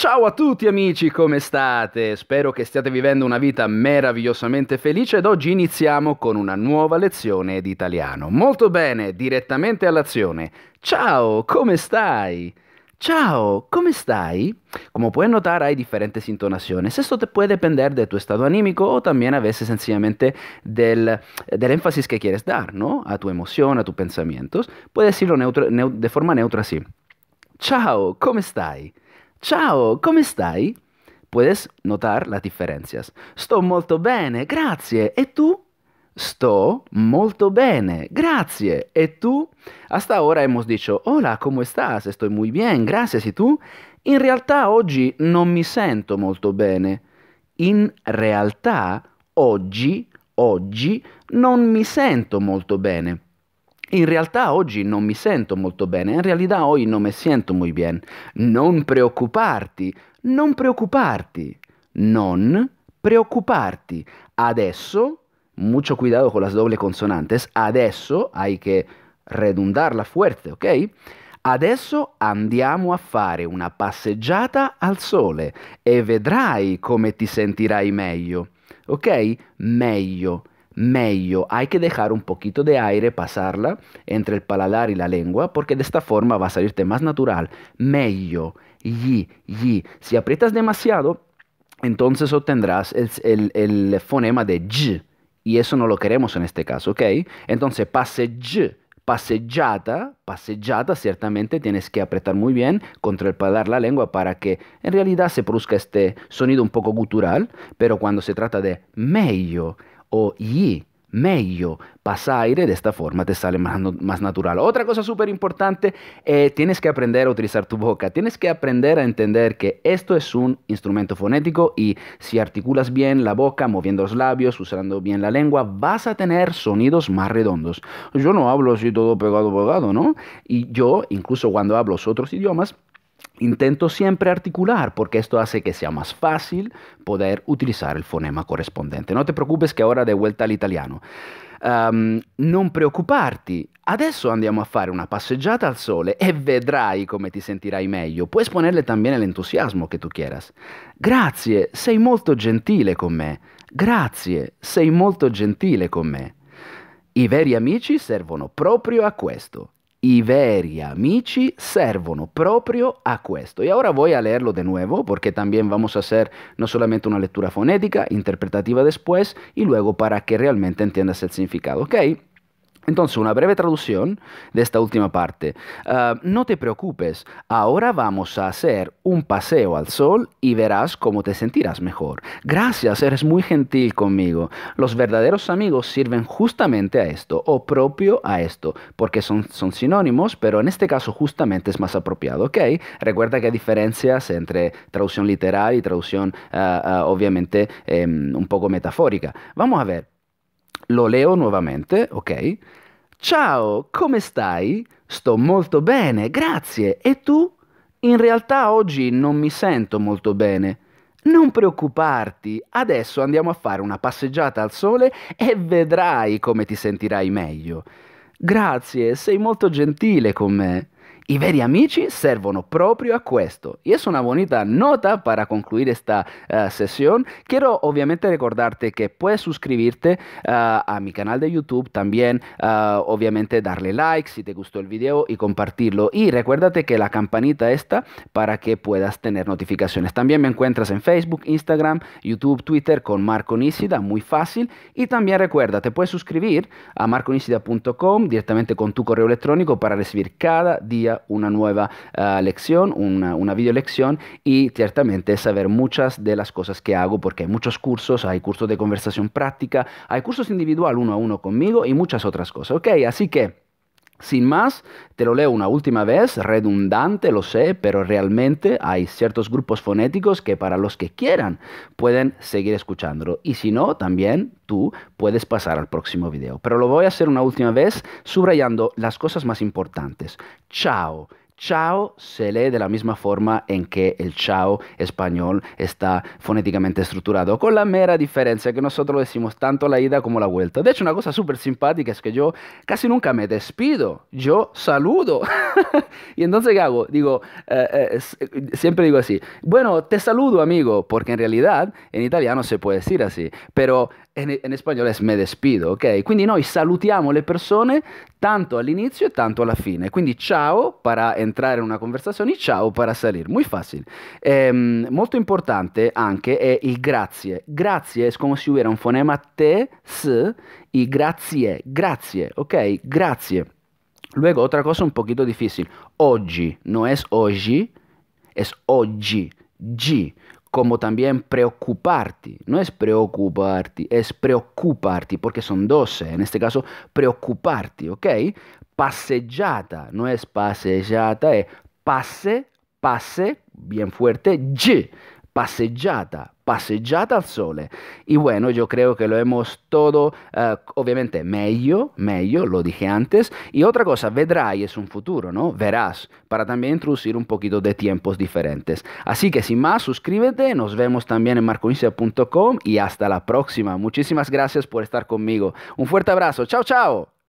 Ciao a tutti amici, come state? Spero che stiate vivendo una vita meravigliosamente felice ed oggi iniziamo con una nuova lezione di italiano. Molto bene, direttamente all'azione. Ciao, come stai? Ciao, ¿cómo estáis? Como puedes notar, hay diferentes entonaciones. Esto te puede depender de tu estado anímico o también a veces sencillamente del, del énfasis que quieres dar, ¿no? A tu emoción, a tus pensamientos. Puedes decirlo neutro, ne de forma neutra así. Ciao, come stai? Ciao, come stai? Puedes notar las diferencias. Sto molto bene, grazie. E tu? Sto molto bene, grazie. ¿E tu? Hasta ahora hemos dicho, hola, ¿cómo estás? Estoy muy bien, gracias. ¿Y tú? In realtà oggi non mi sento molto bene. In realtà oggi, oggi non mi sento molto bene. In realtà oggi non mi sento molto bene, in realtà oggi non me sento molto bene. Non preoccuparti, non preoccuparti, non preoccuparti. Adesso, mucho cuidado con le doble consonantes, adesso hay que redundarla fuerte, ok? Adesso andiamo a fare una passeggiata al sole e vedrai come ti sentirai meglio, ok? Meglio. Meglio, Hay que dejar un poquito de aire pasarla entre el paladar y la lengua porque de esta forma va a salirte más natural. Meglio, y, y. Si aprietas demasiado, entonces obtendrás el, fonema de y y eso no lo queremos en este caso, ¿ok? Entonces j, paseggiata, pasellata ciertamente tienes que apretar muy bien contra el paladar la lengua para que en realidad se produzca este sonido un poco gutural, pero cuando se trata de meglio o y, mejor pasa aire, de esta forma te sale más, natural. Otra cosa súper importante, eh, tienes que aprender a utilizar tu boca, tienes que aprender a entender que esto es un instrumento fonético y si articulas bien la boca, moviendo los labios, usando bien la lengua, vas a tener sonidos más redondos. Yo no hablo así todo pegado, pegado, ¿no? Y yo, incluso cuando hablo otros idiomas, Intento siempre articular porque esto hace que sea más fácil poder utilizar el fonema corrispondente. No te preocupes che ora de vuelta al italiano. Um, non preoccuparti, adesso andiamo a fare una passeggiata al sole e vedrai come ti sentirai meglio. Puoi esponerle también l'entusiasmo che tu tú quieras. Grazie, sei molto gentile con me. Grazie, sei molto gentile con me. I veri amici servono proprio a questo. i veri amici servono proprio a questo. Y e ahora voy a leerlo de nuevo porque también vamos a hacer no solamente una lectura fonética, interpretativa después y luego para que realmente entiendas el significado. ¿ok? Entonces, una breve traducción de esta última parte. Ah, no te preocupes, ahora vamos a hacer un paseo al sol y verás cómo te sentirás mejor. Gracias, eres muy gentil conmigo. Los verdaderos amigos sirven justamente a esto, o propio a esto, porque son, son sinónimos, pero en este caso justamente es más apropiado, ¿ok? Recuerda que hay diferencias entre traducción literal y traducción, ah, ah, obviamente, em, un poco metafórica. Vamos a ver, Lo leo nuovamente, ok? Ciao, come stai? Sto molto bene, grazie. E tu? In realtà oggi non mi sento molto bene. Non preoccuparti, adesso andiamo a fare una passeggiata al sole e vedrai come ti sentirai meglio. Grazie, sei molto gentile con me. I veri amici servono proprio a questo. Y es una bonita nota para concluir esta eh, sesión. Quiero obviamente recordarte que puedes suscribirte eh, a mi canal de YouTube, también eh, obviamente darle like si te gustó el video y compartirlo. Y recuérdate que la campanita está para que puedas tener notificaciones. También me encuentras en Facebook, Instagram, YouTube, Twitter con Marco Nisida, muy fácil. Y también recuerda, te puedes suscribir a marconisida.com directamente con tu correo electrónico para recibir cada día una nueva eh, lección, una, videolección video lección y ciertamente saber muchas de las cosas que hago porque hay muchos cursos, hay cursos de conversación práctica, hay cursos individual uno a uno conmigo y muchas otras cosas. Ok, así que... Sin más, te lo leo una última vez, redundante, lo sé, pero realmente hay ciertos grupos fonéticos que para los que quieran pueden seguir escuchándolo. Y si no, también tú puedes pasar al próximo video. Pero lo voy a hacer una última vez subrayando las cosas más importantes. Chao chao se lee de la misma forma en que el chao español está fonéticamente estructurado, con la mera diferencia que nosotros decimos tanto la ida como la vuelta. De hecho, una cosa súper simpática es que yo casi nunca me despido, yo saludo. y entonces, ¿qué hago? Digo, eh, eh, eh, siempre digo así, bueno, te saludo amigo, porque en realidad en italiano se puede decir así, pero in, in spagnolo es me despido, ok? Quindi noi salutiamo le persone tanto all'inizio e tanto alla fine. Quindi ciao per entrare in una conversazione, ciao per salire. Muy fácil. Ehm, molto importante anche è il grazie. Grazie è come se hubiera un fonema te, S i grazie. Grazie, ok? Grazie. Luego, otra cosa un poquito difícil. Oggi, no es oggi, es oggi. G. como también preocuparte. No es preocuparte, es preocuparte, porque son 12, en este caso preocuparte, ¿ok? PASSEGGIATA, no es PASSEGGIATA, es pase, pase, bien fuerte, G, PASSEGGIATA passeggiata al sole. Y bueno, yo creo que lo hemos todo, eh, obviamente, medio, medio, lo dije antes. Y otra cosa, y es un futuro, ¿no? Verás, para también introducir un poquito de tiempos diferentes. Así que sin más, suscríbete, nos vemos también en marcoincia.com y hasta la próxima. Muchísimas gracias por estar conmigo. Un fuerte abrazo, chao, chao.